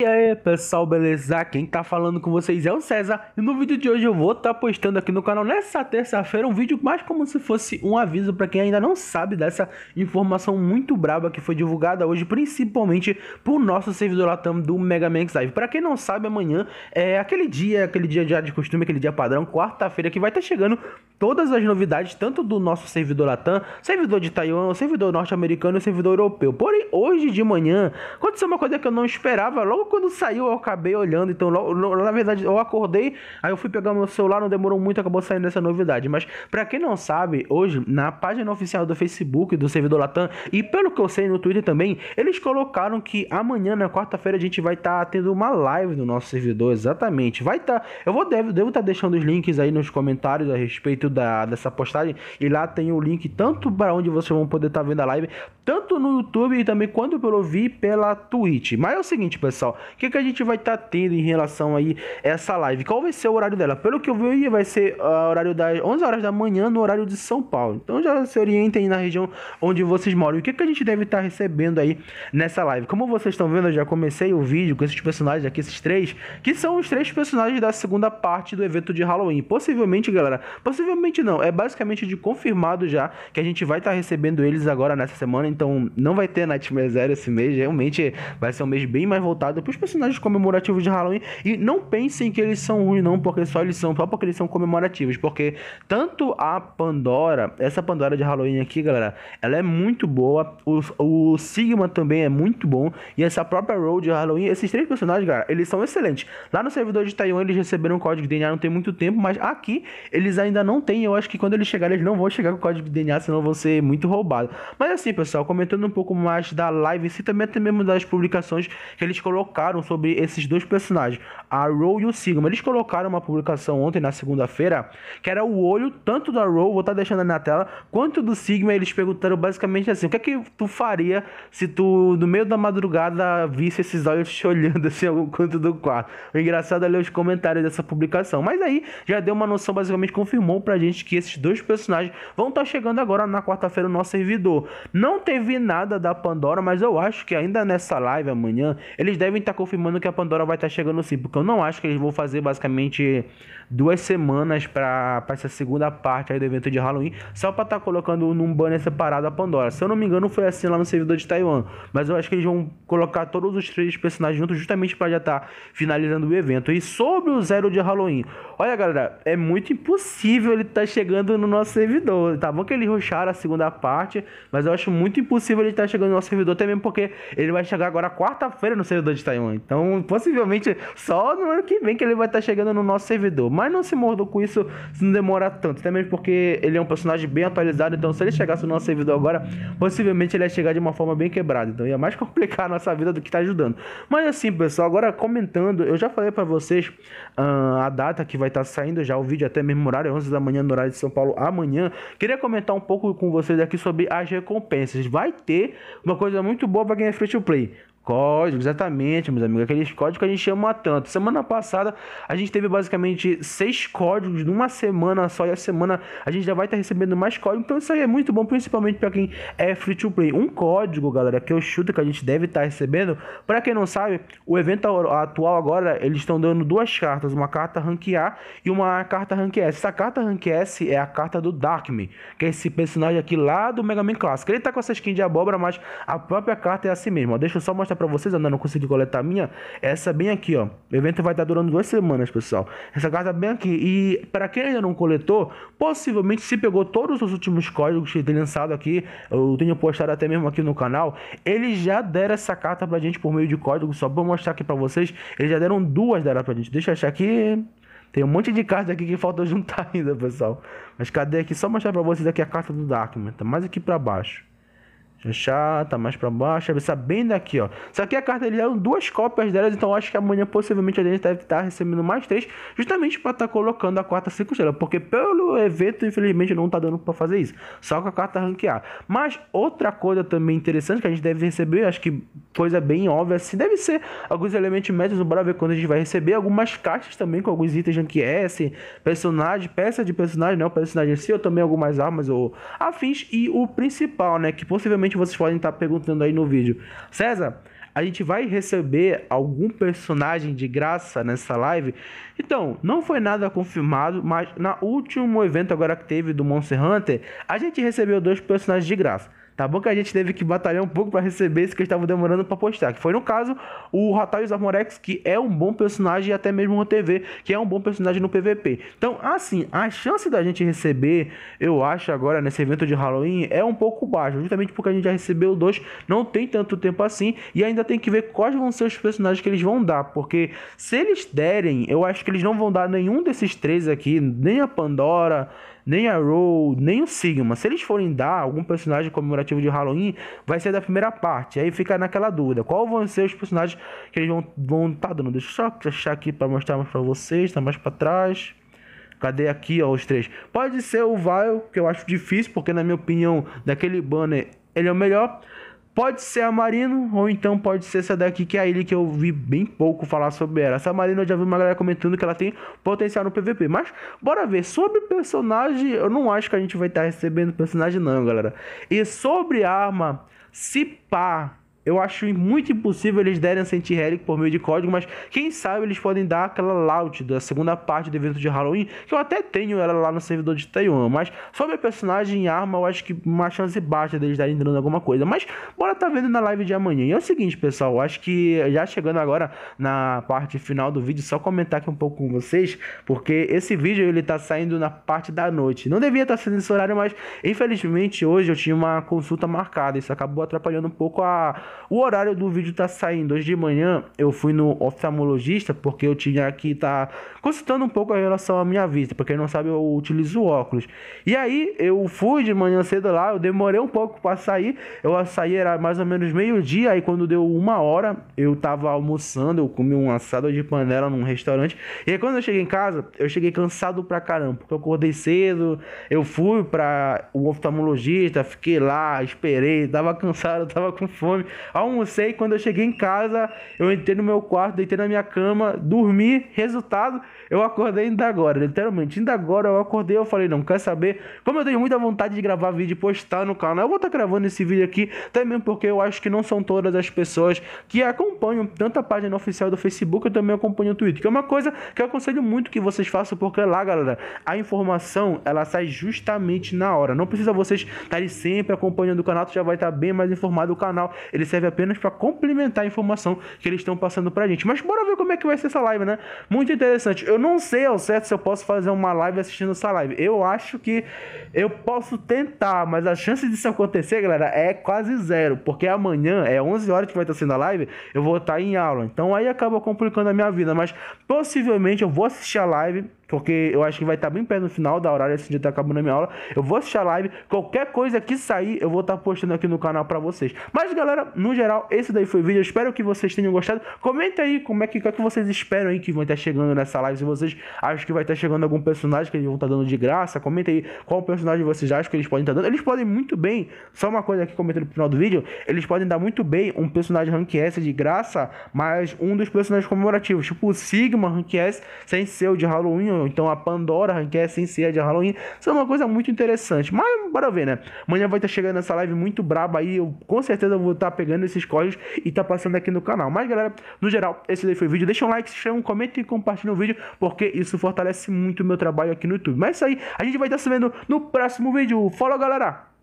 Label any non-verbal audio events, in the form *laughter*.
E aí pessoal, beleza? Quem tá falando com vocês é o César e no vídeo de hoje eu vou estar tá postando aqui no canal nessa terça-feira um vídeo mais como se fosse um aviso para quem ainda não sabe dessa informação muito braba que foi divulgada hoje principalmente pro nosso servidor Latam do Mega Man Live. Para quem não sabe, amanhã é aquele dia, aquele dia já de costume, aquele dia padrão, quarta-feira que vai estar tá chegando todas as novidades, tanto do nosso servidor Latam, servidor de Taiwan, servidor norte-americano e servidor europeu. Porém, hoje de manhã, aconteceu uma coisa que eu não esperava. Logo quando saiu, eu acabei olhando. Então, logo, na verdade, eu acordei, aí eu fui pegar meu celular, não demorou muito, acabou saindo essa novidade. Mas, para quem não sabe, hoje, na página oficial do Facebook do servidor Latam, e pelo que eu sei no Twitter também, eles colocaram que amanhã, na quarta-feira, a gente vai estar tá tendo uma live no nosso servidor, exatamente. Vai estar. Tá, eu vou devo estar tá deixando os links aí nos comentários a respeito perfil da, dessa postagem e lá tem o link tanto para onde vocês vão poder estar tá vendo a live, tanto no YouTube e também quando eu vi pela Twitch. Mas é o seguinte, pessoal, o que, que a gente vai estar tá tendo em relação aí essa live? Qual vai ser o horário dela? Pelo que eu vi, vai ser o ah, horário das 11 horas da manhã no horário de São Paulo. Então já se orientem na região onde vocês moram. E o que, que a gente deve estar tá recebendo aí nessa live? Como vocês estão vendo, eu já comecei o vídeo com esses personagens aqui, esses três, que são os três personagens da segunda parte do evento de Halloween. Possivelmente, galera, possivelmente Provavelmente não. É basicamente de confirmado já que a gente vai estar tá recebendo eles agora nessa semana. Então não vai ter Nightmare Zero esse mês. Realmente vai ser um mês bem mais voltado para os personagens comemorativos de Halloween. E não pensem que eles são ruins, não, porque só eles são, só porque eles são comemorativos. Porque tanto a Pandora, essa Pandora de Halloween aqui, galera, ela é muito boa. O, o Sigma também é muito bom. E essa própria Road de Halloween, esses três personagens, galera, eles são excelentes. Lá no servidor de Taiwan, eles receberam um código DNA não tem muito tempo, mas aqui eles ainda não tem, eu acho que quando eles chegarem, eles não vão chegar com o código de DNA, senão vão ser muito roubados. Mas assim, pessoal, comentando um pouco mais da live e si, também até mesmo das publicações que eles colocaram sobre esses dois personagens, a Row e o Sigma. Eles colocaram uma publicação ontem, na segunda-feira, que era o olho tanto da Row, vou estar tá deixando na tela, quanto do Sigma. Eles perguntaram basicamente assim: o que é que tu faria se tu, no meio da madrugada, visse esses olhos te olhando assim, algum canto do quarto? O engraçado é ler os comentários dessa publicação. Mas aí já deu uma noção, basicamente confirmou pra gente que esses dois personagens vão estar tá chegando agora na quarta-feira no nosso servidor. Não teve nada da Pandora, mas eu acho que ainda nessa live amanhã eles devem estar tá confirmando que a Pandora vai estar tá chegando sim, porque eu não acho que eles vão fazer basicamente duas semanas para essa segunda parte aí do evento de Halloween, só para estar tá colocando num banner separado a Pandora. Se eu não me engano, foi assim lá no servidor de Taiwan, mas eu acho que eles vão colocar todos os três personagens juntos justamente para já estar tá finalizando o evento. E sobre o zero de Halloween, olha galera, é muito impossível ele tá chegando no nosso servidor. Tá bom que ele rusharam a segunda parte, mas eu acho muito impossível ele estar tá chegando no nosso servidor, até mesmo porque ele vai chegar agora quarta-feira no servidor de Taiwan. Então, possivelmente, só no ano que vem que ele vai estar tá chegando no nosso servidor. Mas não se mordou com isso se não demora tanto. Até mesmo porque ele é um personagem bem atualizado, então se ele chegasse no nosso servidor agora, possivelmente ele ia chegar de uma forma bem quebrada. Então ia mais *laughs* complicar a nossa vida do que tá ajudando. Mas assim, pessoal, agora comentando, eu já falei para vocês uh, a data que vai estar tá saindo já o vídeo até mesmo horário, 11 da manhã manhã no horário de São Paulo amanhã. Queria comentar um pouco com vocês aqui sobre as recompensas. Vai ter uma coisa muito boa para quem é free to play código, exatamente, meus amigos. Aqueles códigos que a gente ama tanto. Semana passada a gente teve basicamente seis códigos numa semana só. E a semana a gente já vai estar recebendo mais códigos. Então isso aí é muito bom, principalmente para quem é free to play. Um código, galera, que eu chuto que a gente deve estar recebendo. Para quem não sabe, o evento atual agora eles estão dando duas cartas: uma carta rank A e uma carta rank S. Essa carta rank S é a carta do Darkman, que é esse personagem aqui lá do Mega Man Clássico. Ele tá com essa skin de abóbora, mas a própria carta é assim mesmo. Deixa eu só mostrar para vocês, ainda não consegui coletar a minha. Essa bem aqui, ó. O evento vai estar tá durando duas semanas, pessoal. Essa carta bem aqui. E para quem ainda não coletou, possivelmente se pegou todos os últimos códigos que tem lançado aqui, eu tenho postado até mesmo aqui no canal, eles já deram essa carta pra gente por meio de código, só pra mostrar aqui pra vocês. Eles já deram duas delas pra gente. Deixa eu achar aqui... Tem um monte de cartas aqui que falta *laughs* juntar ainda, pessoal. Mas cadê aqui? Só mostrar pra vocês aqui a carta do Darkman. Tá mais aqui pra baixo. Já tá mais para baixo, está bem daqui, ó. só que a carta, eles deram duas cópias delas, então acho que amanhã possivelmente a gente deve estar tá recebendo mais três, justamente para estar tá colocando a quarta circunstância porque pelo evento, infelizmente, não tá dando para fazer isso, só com a carta ranquear. Mas outra coisa também interessante que a gente deve receber, acho que coisa bem óbvia, assim, deve ser alguns elementos médios, bora ver quando a gente vai receber, algumas caixas também com alguns itens rank S, personagem, peça de personagem, né, o personagem em si, ou também algumas armas ou afins, e o principal, né, que possivelmente provavelmente vocês podem estar tá perguntando aí no vídeo. César, a gente vai receber algum personagem de graça nessa live? Então, não foi nada confirmado, mas no último evento agora que teve do Monster Hunter, a gente recebeu dois personagens de graça. Tá bom que a gente teve que batalhar um pouco para receber isso que eles estavam demorando para postar. Que foi, no caso, o Rataios Armorex, que é um bom personagem, e até mesmo o TV, que é um bom personagem no PVP. Então, assim, a chance da gente receber, eu acho, agora, nesse evento de Halloween, é um pouco baixa. Justamente porque a gente já recebeu dois, não tem tanto tempo assim. E ainda tem que ver quais vão ser os personagens que eles vão dar. Porque se eles derem, eu acho que eles não vão dar nenhum desses três aqui, nem a Pandora nem a Row, nem o Sigma. Se eles forem dar algum personagem comemorativo de Halloween, vai ser da primeira parte. Aí fica naquela dúvida: qual vão ser os personagens que eles vão estar vão tá dando? Deixa eu só achar aqui para mostrar mais para vocês, tá mais para trás. Cadê aqui, ó, os três? Pode ser o Vile, que eu acho difícil, porque na minha opinião, daquele banner, ele é o melhor. Pode ser a Marino, ou então pode ser essa daqui, que é a ilha que eu vi bem pouco falar sobre ela. Essa Marino eu já vi uma galera comentando que ela tem potencial no PVP. Mas, bora ver. Sobre personagem, eu não acho que a gente vai estar tá recebendo personagem, não, galera. E sobre arma, se pá, eu acho muito impossível eles derem a anti-relic por meio de código, mas quem sabe eles podem dar aquela launch da segunda parte do evento de Halloween, que eu até tenho ela lá no servidor de Taiwan, mas sobre a personagem e arma, eu acho que uma chance baixa deles darem dando alguma coisa. Mas bora tá vendo na live de amanhã. E é o seguinte, pessoal, eu acho que já chegando agora na parte final do vídeo, só comentar aqui um pouco com vocês, porque esse vídeo ele tá saindo na parte da noite. Não devia estar tá sendo nesse horário, mas infelizmente hoje eu tinha uma consulta marcada, isso acabou atrapalhando um pouco a o horário do vídeo tá saindo hoje de manhã. Eu fui no oftalmologista porque eu tinha que tá consultando um pouco a relação à minha vista. porque quem não sabe, eu utilizo óculos. E aí eu fui de manhã cedo lá, eu demorei um pouco para sair. Eu saí era mais ou menos meio-dia. Aí quando deu uma hora, eu tava almoçando, eu comi um assado de panela num restaurante. E aí quando eu cheguei em casa, eu cheguei cansado pra caramba, porque eu acordei cedo, eu fui pra o oftalmologista, fiquei lá, esperei, tava cansado, *laughs* tava com fome. Almocei, quando eu cheguei em casa, eu entrei no meu quarto, deitei na minha cama, dormi. Resultado, eu acordei ainda agora, literalmente. Ainda agora eu acordei, eu falei, não, quer saber? Como eu tenho muita vontade de gravar vídeo e postar no canal, eu vou estar tá gravando esse vídeo aqui também porque eu acho que não são todas as pessoas que acompanham tanto a página oficial do Facebook, eu também acompanho o Twitter. Que é uma coisa que eu aconselho muito que vocês façam, porque lá, galera, a informação, ela sai justamente na hora. Não precisa vocês estarem sempre acompanhando o canal, tu já vai estar tá bem mais informado. O canal, ele serve apenas para complementar a informação que eles estão passando pra gente. Mas bora ver como é que vai ser essa live, né? Muito interessante. Eu não sei ao certo se eu posso fazer uma live assistindo essa live. Eu acho que eu posso tentar, mas a chance disso acontecer, galera, é quase zero, porque amanhã é 11 horas que vai estar sendo a live, eu vou estar em aula. Então aí acaba complicando a minha vida, mas possivelmente eu vou assistir a live porque eu acho que vai estar tá bem perto no final da horária, esse dia tá acabando a minha aula. Eu vou assistir a live. Qualquer coisa que sair, eu vou estar tá postando aqui no canal pra vocês. Mas, galera, no geral, esse daí foi o vídeo. Eu espero que vocês tenham gostado. Comenta aí como é que, é que vocês esperam aí que vão estar tá chegando nessa live. Se vocês acham que vai estar chegando algum personagem que eles vão estar dando de graça, comenta aí qual personagem vocês acham que eles podem estar dando. Eles podem muito bem, só uma coisa aqui comentando no final do vídeo, eles podem dar muito bem um personagem rank S de graça, mas um dos personagens comemorativos, tipo o Sigma rank S, sem ser o de Halloween então a Pandora, que é sem sede de Halloween, são é uma coisa muito interessante. Mas bora ver, né? Amanhã vai estar tá chegando essa live muito braba aí, eu com certeza vou estar tá pegando esses códigos e tá passando aqui no canal. Mas galera, no geral, esse daí foi o vídeo. Deixa um like, se inscreve, comenta e compartilha o vídeo, porque isso fortalece muito o meu trabalho aqui no YouTube. Mas é isso aí, a gente vai estar tá se vendo no próximo vídeo. Falou, galera!